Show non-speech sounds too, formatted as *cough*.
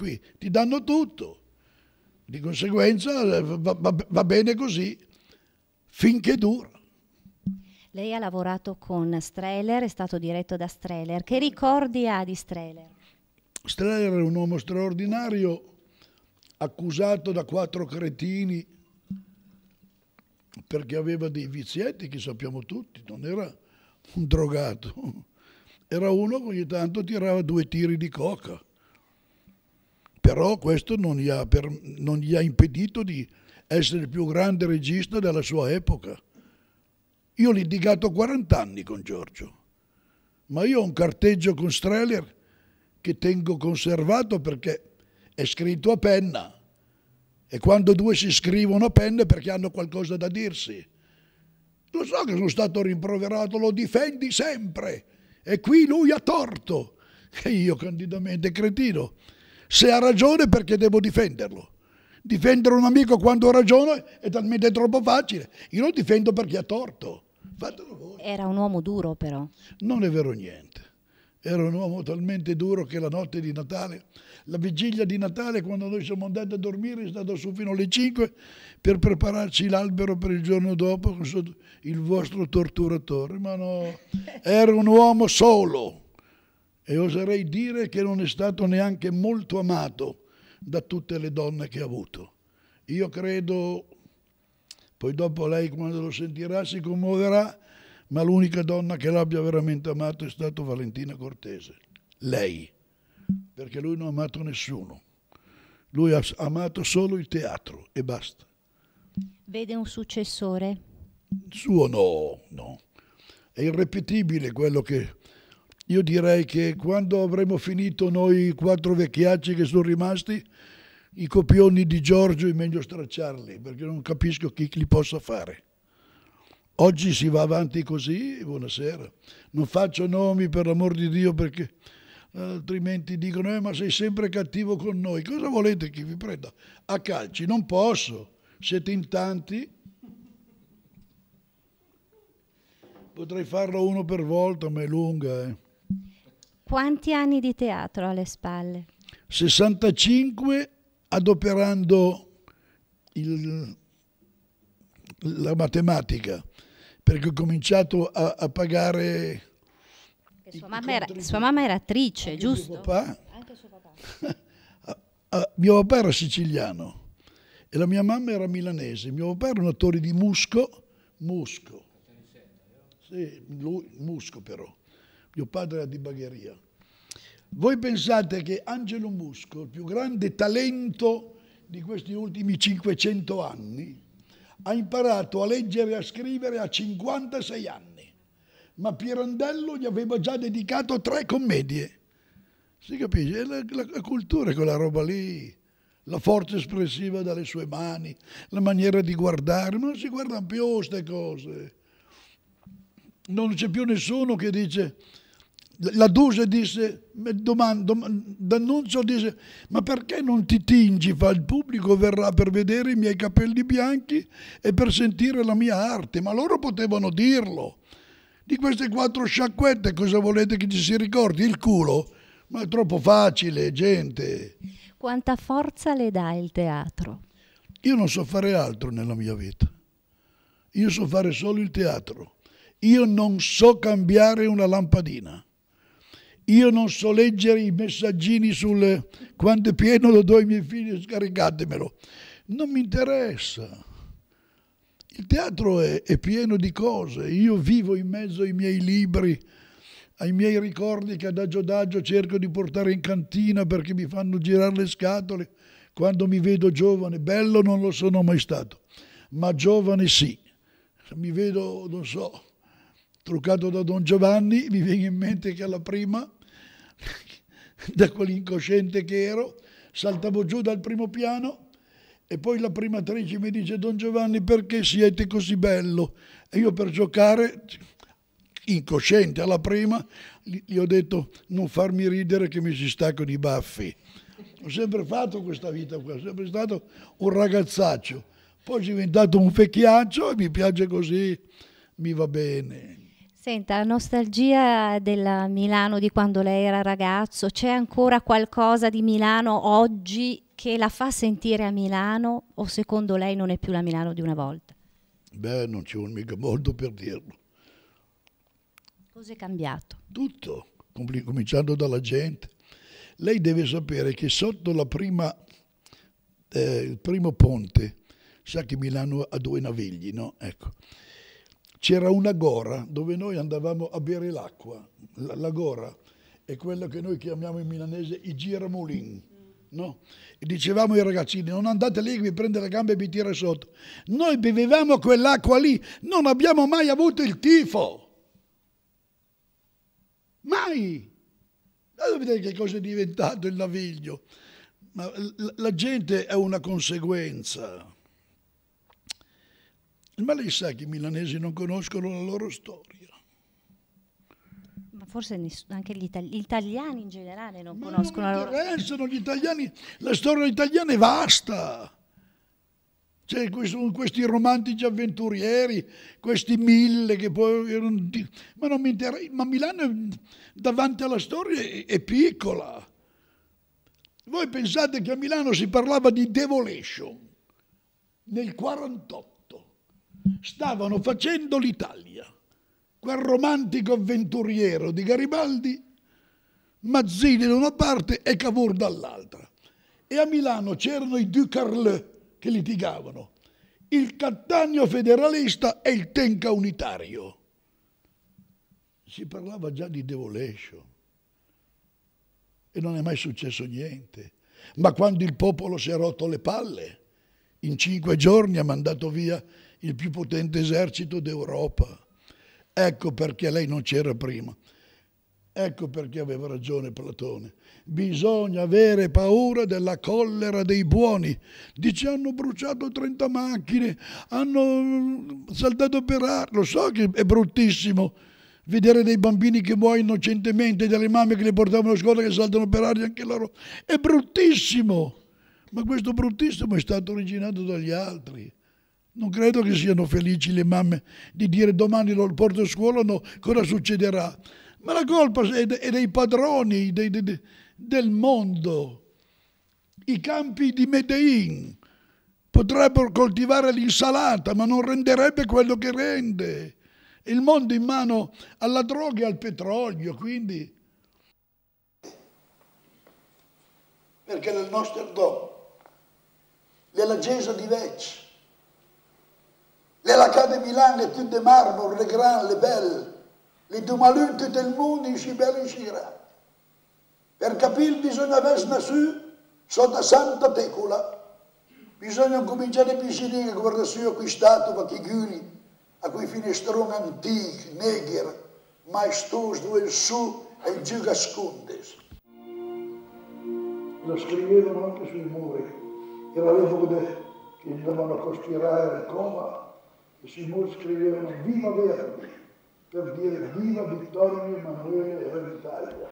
qui, ti danno tutto. Di conseguenza eh, va, va, va bene così finché dura. Lei ha lavorato con Streller, è stato diretto da Streller. Che ricordi ha di Streller? Streller è un uomo straordinario, accusato da quattro cretini perché aveva dei vizietti che sappiamo tutti, non era un drogato. Era uno che ogni tanto tirava due tiri di coca però questo non gli, ha, per, non gli ha impedito di essere il più grande regista della sua epoca. Io ho litigato 40 anni con Giorgio, ma io ho un carteggio con Streller che tengo conservato perché è scritto a penna e quando due si scrivono a penna è perché hanno qualcosa da dirsi. Lo so che sono stato rimproverato, lo difendi sempre e qui lui ha torto *laughs* e io candidamente cretino. Se ha ragione perché devo difenderlo. Difendere un amico quando ragione è talmente troppo facile. Io lo difendo perché ha torto. Fatelo voi. Era un uomo duro però. Non è vero niente. Era un uomo talmente duro che la notte di Natale, la vigilia di Natale, quando noi siamo andati a dormire, è stato su fino alle 5 per prepararci l'albero per il giorno dopo, il vostro torturatore. Ma no, *laughs* era un uomo solo e oserei dire che non è stato neanche molto amato da tutte le donne che ha avuto. Io credo, poi dopo lei quando lo sentirà si commuoverà, ma l'unica donna che l'abbia veramente amato è stata Valentina Cortese, lei, perché lui non ha amato nessuno, lui ha amato solo il teatro e basta. Vede un successore? Suo no, no. È irrepetibile quello che io direi che quando avremo finito noi quattro vecchiacci che sono rimasti, i copioni di Giorgio è meglio stracciarli, perché non capisco chi li possa fare. Oggi si va avanti così, buonasera. Non faccio nomi per l'amor di Dio perché altrimenti dicono eh, ma sei sempre cattivo con noi, cosa volete che vi prenda? A calci non posso, siete in tanti, potrei farlo uno per volta ma è lunga. Eh. Quanti anni di teatro alle spalle? 65 adoperando il, la matematica, perché ho cominciato a, a pagare... Sua mamma, era, sua mamma, era, attrice, anche giusto? Mio papà, anche suo papà. *laughs* mio papà era siciliano e la mia mamma era milanese. Mio papà era un attore di Musco, Musco. Sì, lui, Musco però. Mio padre era di Bagheria. Voi pensate che Angelo Musco, il più grande talento di questi ultimi 500 anni, ha imparato a leggere e a scrivere a 56 anni, ma Pirandello gli aveva già dedicato tre commedie. Si capisce? La, la, la cultura è quella roba lì, la forza espressiva dalle sue mani, la maniera di guardare, ma non si guardano più queste cose. Non c'è più nessuno che dice la Duse disse, domando, D'Annunzio disse, ma perché non ti tingi? Fa, il pubblico verrà per vedere i miei capelli bianchi e per sentire la mia arte, ma loro potevano dirlo. Di queste quattro sciacquette cosa volete che ci si ricordi? Il culo? Ma è troppo facile, gente. Quanta forza le dà il teatro? Io non so fare altro nella mia vita. Io so fare solo il teatro. Io non so cambiare una lampadina. Io non so leggere i messaggini sul quando è pieno lo do ai miei figli, scaricatemelo. Non mi interessa. Il teatro è, è pieno di cose. Io vivo in mezzo ai miei libri, ai miei ricordi che adagio adagio cerco di portare in cantina perché mi fanno girare le scatole quando mi vedo giovane. Bello non lo sono mai stato, ma giovane sì. Mi vedo, non so, truccato da Don Giovanni, mi viene in mente che alla prima, da quell'incosciente che ero, saltavo giù dal primo piano e poi la primatrice mi dice Don Giovanni perché siete così bello? E io per giocare, incosciente alla prima, gli ho detto non farmi ridere che mi si staccano i baffi. Ho sempre fatto questa vita qua, sono sempre stato un ragazzaccio. Poi è diventato un fecchiaccio e mi piace così, mi va bene. Senta, la nostalgia della Milano di quando lei era ragazzo, c'è ancora qualcosa di Milano oggi che la fa sentire a Milano o secondo lei non è più la Milano di una volta? Beh, non ci vuole mica molto per dirlo. Cos'è cambiato? Tutto, cominciando dalla gente. Lei deve sapere che sotto prima, eh, il primo ponte, sa che Milano ha due navigli, no? Ecco c'era una gora dove noi andavamo a bere l'acqua. La, la, gora è quello che noi chiamiamo in milanese i giramulin. No? E dicevamo ai ragazzini non andate lì che vi prende la gamba e vi tira sotto. Noi bevevamo quell'acqua lì, non abbiamo mai avuto il tifo. Mai. Allora vedete che cosa è diventato il naviglio. Ma la gente è una conseguenza. Ma lei sa che i milanesi non conoscono la loro storia. Ma forse anche gli, itali gli, italiani in generale non Ma conoscono non la loro storia. gli italiani, la storia italiana è vasta. Cioè, questi romantici avventurieri, questi mille che poi... Ma, non mi interessa, ma Milano davanti alla storia è piccola. Voi pensate che a Milano si parlava di devolution nel 48 stavano facendo l'Italia. Quel romantico avventuriero di Garibaldi, Mazzini da una parte e Cavour dall'altra. E a Milano c'erano i Ducarle che litigavano, il Cattaneo federalista e il Tenca unitario. Si parlava già di devolution e non è mai successo niente. Ma quando il popolo si è rotto le palle, in cinque giorni ha mandato via il più potente esercito d'Europa. Ecco perché lei non c'era prima. Ecco perché aveva ragione Platone. Bisogna avere paura della collera dei buoni. Dice hanno bruciato 30 macchine, hanno mm, saltato per aria. Lo so che è bruttissimo vedere dei bambini che muoiono innocentemente, delle mamme che le portavano a scuola che saltano per aria anche loro. È bruttissimo. Ma questo bruttissimo è stato originato dagli altri. Non credo che siano felici le mamme di dire domani lo porto a scuola, no, cosa succederà? Ma la colpa è, dei padroni dei, dei, del mondo. I campi di Medellin potrebbero coltivare l'insalata, ma non renderebbe quello che rende. Il mondo in mano alla droga e al petrolio, quindi... Perché nel nostro dono, nella Gesa di Vecchia, Les lacs de Milan, tutte le de le grandi, le belle, le les domalutes del mondo in Cibele in Shira. Per capire bisogna avere nasciuto sotto Santa Tecola. Bisogna cominciare a pensare a guardare su a questa statua, a quei a quei finestroni antichi, negri, maestosi dove il su e il giù ascondes. Lo scrivevano anche sui muri, era l'epoca che gli dovevano cospirare il coma il Signore scrivevano viva Verdi per dire viva Vittorio Emanuele Ventaglia.